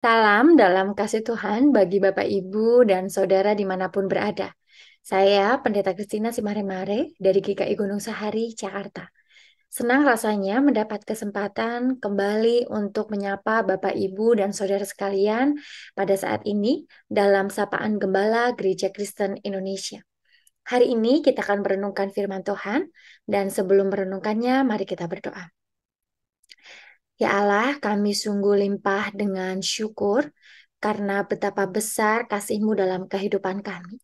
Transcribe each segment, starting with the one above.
Salam dalam kasih Tuhan bagi Bapak, Ibu, dan Saudara dimanapun berada. Saya Pendeta Kristina Simare-Mare dari GKI Gunung Sahari, Jakarta. Senang rasanya mendapat kesempatan kembali untuk menyapa Bapak, Ibu, dan Saudara sekalian pada saat ini dalam Sapaan Gembala Gereja Kristen Indonesia. Hari ini kita akan merenungkan firman Tuhan, dan sebelum merenungkannya mari kita berdoa. Ya Allah, kami sungguh limpah dengan syukur karena betapa besar kasih-Mu dalam kehidupan kami.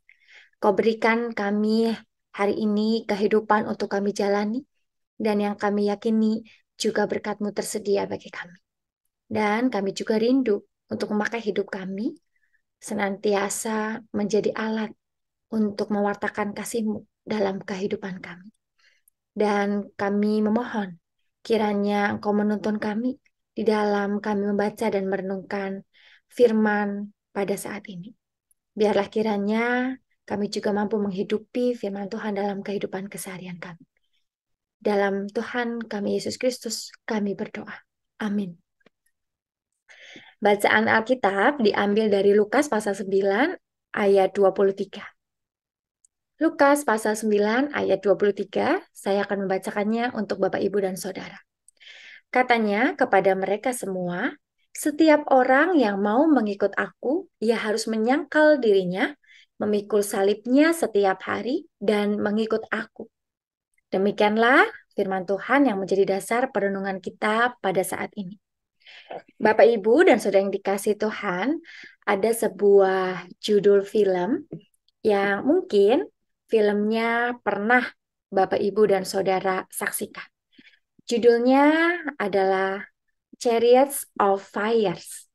Kau berikan kami hari ini kehidupan untuk kami jalani dan yang kami yakini juga berkat-Mu tersedia bagi kami. Dan kami juga rindu untuk memakai hidup kami senantiasa menjadi alat untuk mewartakan kasih-Mu dalam kehidupan kami. Dan kami memohon Kiranya Engkau menuntun kami di dalam kami membaca dan merenungkan firman pada saat ini. Biarlah kiranya kami juga mampu menghidupi firman Tuhan dalam kehidupan keseharian kami. Dalam Tuhan kami Yesus Kristus, kami berdoa. Amin. Bacaan Alkitab diambil dari Lukas pasal 9 ayat 23. Lukas pasal 9 ayat 23, saya akan membacakannya untuk Bapak Ibu dan Saudara. Katanya kepada mereka semua, setiap orang yang mau mengikut aku, ia harus menyangkal dirinya, memikul salibnya setiap hari, dan mengikut aku. Demikianlah firman Tuhan yang menjadi dasar perenungan kita pada saat ini. Bapak, Ibu, dan Saudara yang dikasih Tuhan, ada sebuah judul film yang mungkin filmnya pernah Bapak, Ibu, dan Saudara saksikan. Judulnya adalah Chariots of Fires.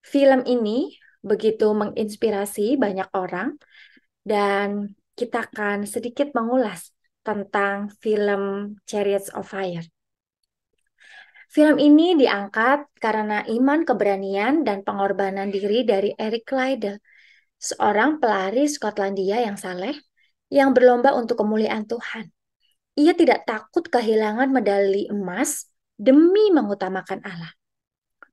Film ini begitu menginspirasi banyak orang dan kita akan sedikit mengulas tentang film Chariots of Fire. Film ini diangkat karena iman keberanian dan pengorbanan diri dari Eric Liddell, seorang pelari Skotlandia yang saleh yang berlomba untuk kemuliaan Tuhan. Ia tidak takut kehilangan medali emas demi mengutamakan Allah.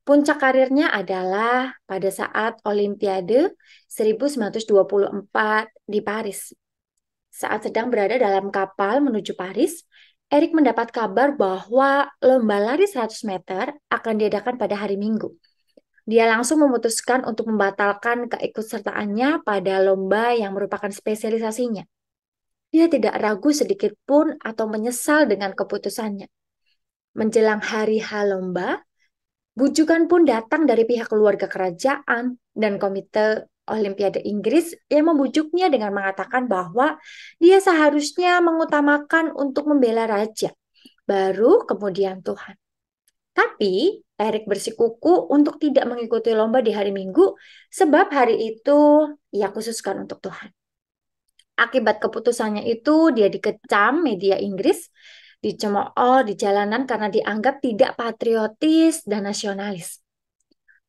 Puncak karirnya adalah pada saat Olimpiade 1924 di Paris. Saat sedang berada dalam kapal menuju Paris, Erik mendapat kabar bahwa lomba lari 100 meter akan diadakan pada hari Minggu. Dia langsung memutuskan untuk membatalkan keikutsertaannya pada lomba yang merupakan spesialisasinya – ia tidak ragu sedikit pun atau menyesal dengan keputusannya. Menjelang hari halomba, bujukan pun datang dari pihak keluarga kerajaan dan komite Olimpiade Inggris yang membujuknya dengan mengatakan bahwa dia seharusnya mengutamakan untuk membela raja, baru kemudian Tuhan. Tapi Erik bersikuku untuk tidak mengikuti lomba di hari Minggu sebab hari itu ia khususkan untuk Tuhan. Akibat keputusannya itu dia dikecam media Inggris, dicemooh di jalanan karena dianggap tidak patriotis dan nasionalis.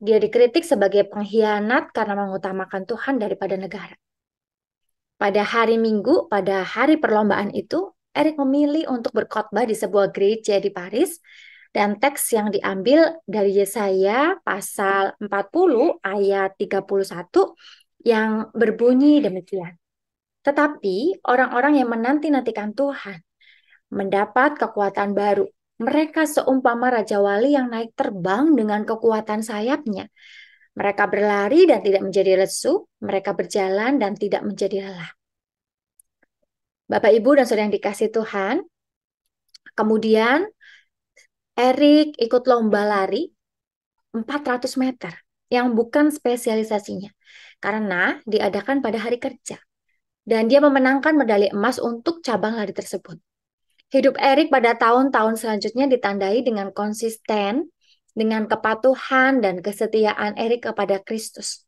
Dia dikritik sebagai pengkhianat karena mengutamakan Tuhan daripada negara. Pada hari Minggu, pada hari perlombaan itu, Erik memilih untuk berkhotbah di sebuah gereja di Paris dan teks yang diambil dari Yesaya pasal 40 ayat 31 yang berbunyi demikian. Tetapi orang-orang yang menanti-nantikan Tuhan mendapat kekuatan baru. Mereka seumpama Raja Wali yang naik terbang dengan kekuatan sayapnya. Mereka berlari dan tidak menjadi lesu, mereka berjalan dan tidak menjadi lelah. Bapak, Ibu, dan Saudara yang dikasih Tuhan, kemudian Erik ikut lomba lari 400 meter yang bukan spesialisasinya karena diadakan pada hari kerja dan dia memenangkan medali emas untuk cabang lari tersebut. Hidup Erik pada tahun-tahun selanjutnya ditandai dengan konsisten dengan kepatuhan dan kesetiaan Erik kepada Kristus.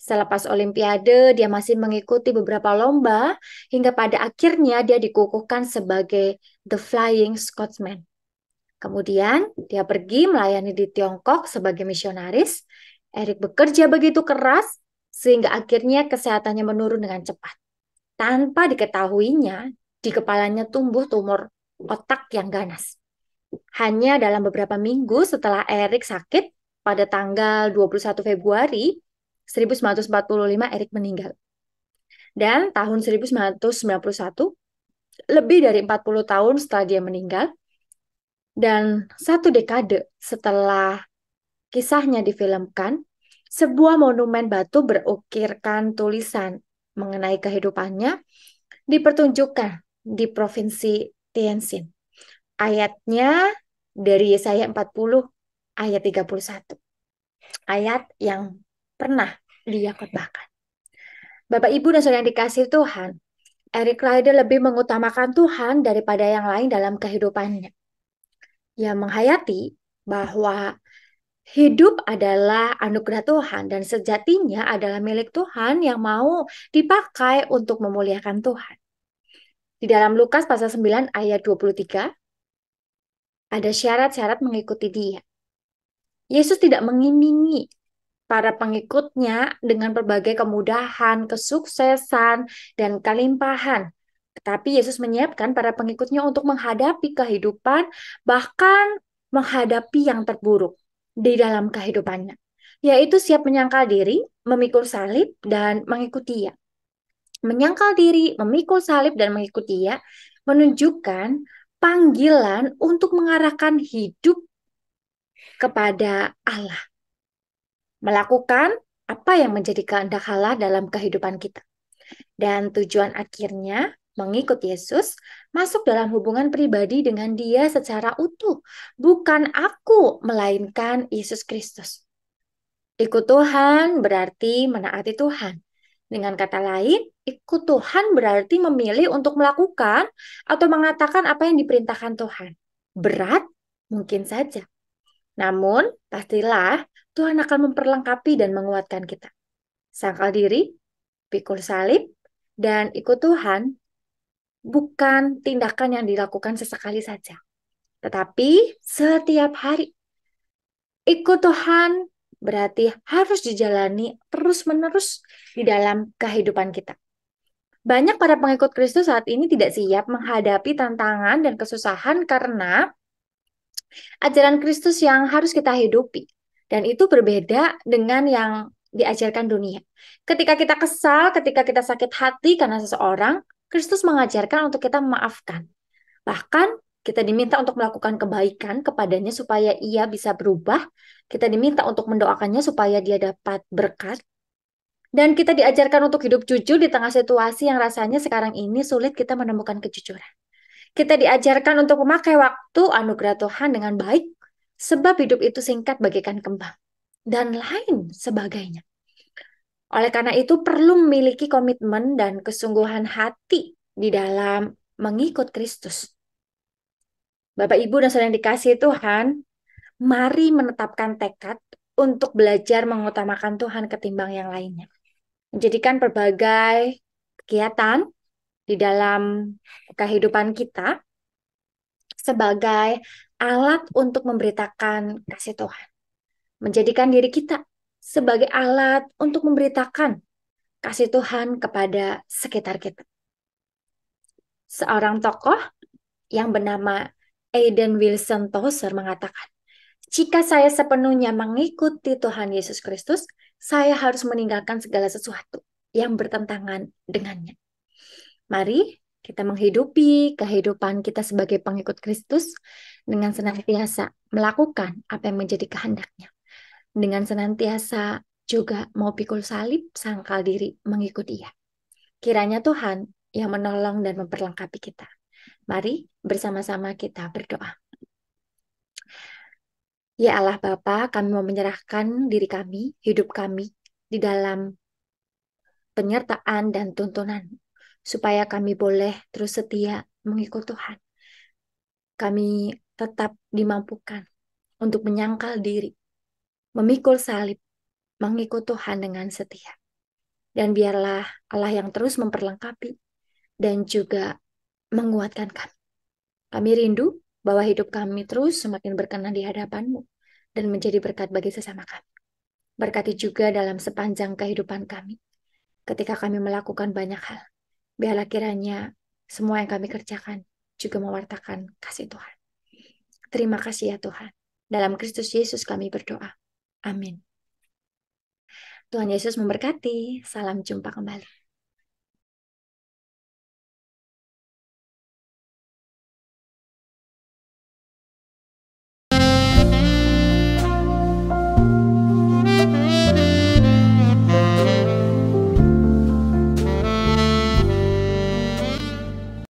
Selepas Olimpiade, dia masih mengikuti beberapa lomba hingga pada akhirnya dia dikukuhkan sebagai The Flying Scotsman. Kemudian dia pergi melayani di Tiongkok sebagai misionaris. Erik bekerja begitu keras sehingga akhirnya kesehatannya menurun dengan cepat tanpa diketahuinya, di kepalanya tumbuh tumor otak yang ganas. Hanya dalam beberapa minggu setelah Erik sakit, pada tanggal 21 Februari 1945 Erik meninggal. Dan tahun 1991, lebih dari 40 tahun setelah dia meninggal, dan satu dekade setelah kisahnya difilmkan, sebuah monumen batu berukirkan tulisan mengenai kehidupannya dipertunjukkan di provinsi Tianjin. Ayatnya dari Yesaya 40 ayat 31. Ayat yang pernah dia khotbahkan. Bapak Ibu dan Saudara yang dikasih Tuhan, Eric Ryder lebih mengutamakan Tuhan daripada yang lain dalam kehidupannya. Ia menghayati bahwa Hidup adalah anugerah Tuhan dan sejatinya adalah milik Tuhan yang mau dipakai untuk memuliakan Tuhan. Di dalam Lukas pasal 9 ayat 23 ada syarat-syarat mengikuti dia. Yesus tidak mengimingi para pengikutnya dengan berbagai kemudahan, kesuksesan, dan kelimpahan. Tetapi Yesus menyiapkan para pengikutnya untuk menghadapi kehidupan, bahkan menghadapi yang terburuk di dalam kehidupannya, yaitu siap menyangkal diri, memikul salib, dan mengikuti Ia. Menyangkal diri, memikul salib, dan mengikuti Ia menunjukkan panggilan untuk mengarahkan hidup kepada Allah. Melakukan apa yang menjadi kehendak Allah dalam kehidupan kita. Dan tujuan akhirnya mengikut Yesus, masuk dalam hubungan pribadi dengan Dia secara utuh, bukan aku, melainkan Yesus Kristus. Ikut Tuhan berarti menaati Tuhan. Dengan kata lain, ikut Tuhan berarti memilih untuk melakukan atau mengatakan apa yang diperintahkan Tuhan. Berat? Mungkin saja. Namun, pastilah Tuhan akan memperlengkapi dan menguatkan kita. Sangkal diri, pikul salib, dan ikut Tuhan bukan tindakan yang dilakukan sesekali saja, tetapi setiap hari. Ikut Tuhan berarti harus dijalani terus-menerus di dalam kehidupan kita. Banyak para pengikut Kristus saat ini tidak siap menghadapi tantangan dan kesusahan karena ajaran Kristus yang harus kita hidupi. Dan itu berbeda dengan yang diajarkan dunia. Ketika kita kesal, ketika kita sakit hati karena seseorang, Kristus mengajarkan untuk kita memaafkan. Bahkan kita diminta untuk melakukan kebaikan kepadanya supaya ia bisa berubah. Kita diminta untuk mendoakannya supaya dia dapat berkat. Dan kita diajarkan untuk hidup jujur di tengah situasi yang rasanya sekarang ini sulit kita menemukan kejujuran. Kita diajarkan untuk memakai waktu anugerah Tuhan dengan baik, sebab hidup itu singkat bagaikan kembang, dan lain sebagainya. Oleh karena itu perlu memiliki komitmen dan kesungguhan hati di dalam mengikut Kristus. Bapak Ibu dan Saudara yang dikasihi Tuhan, mari menetapkan tekad untuk belajar mengutamakan Tuhan ketimbang yang lainnya. Menjadikan berbagai kegiatan di dalam kehidupan kita sebagai alat untuk memberitakan kasih Tuhan. Menjadikan diri kita sebagai alat untuk memberitakan kasih Tuhan kepada sekitar kita. Seorang tokoh yang bernama Aiden Wilson Tozer mengatakan, jika saya sepenuhnya mengikuti Tuhan Yesus Kristus, saya harus meninggalkan segala sesuatu yang bertentangan dengannya. Mari kita menghidupi kehidupan kita sebagai pengikut Kristus dengan senantiasa melakukan apa yang menjadi kehendaknya dengan senantiasa juga mau pikul salib, sangkal diri, mengikuti Dia. Kiranya Tuhan yang menolong dan memperlengkapi kita. Mari bersama-sama kita berdoa. Ya Allah Bapa, kami mau menyerahkan diri kami, hidup kami di dalam penyertaan dan tuntunan supaya kami boleh terus setia mengikut Tuhan. Kami tetap dimampukan untuk menyangkal diri, memikul salib, mengikut Tuhan dengan setia. Dan biarlah Allah yang terus memperlengkapi dan juga menguatkan kami. Kami rindu bahwa hidup kami terus semakin berkenan di hadapanmu dan menjadi berkat bagi sesama kami. Berkati juga dalam sepanjang kehidupan kami. Ketika kami melakukan banyak hal, biarlah kiranya semua yang kami kerjakan juga mewartakan kasih Tuhan. Terima kasih ya Tuhan. Dalam Kristus Yesus kami berdoa. Amin. Tuhan Yesus memberkati. Salam jumpa kembali.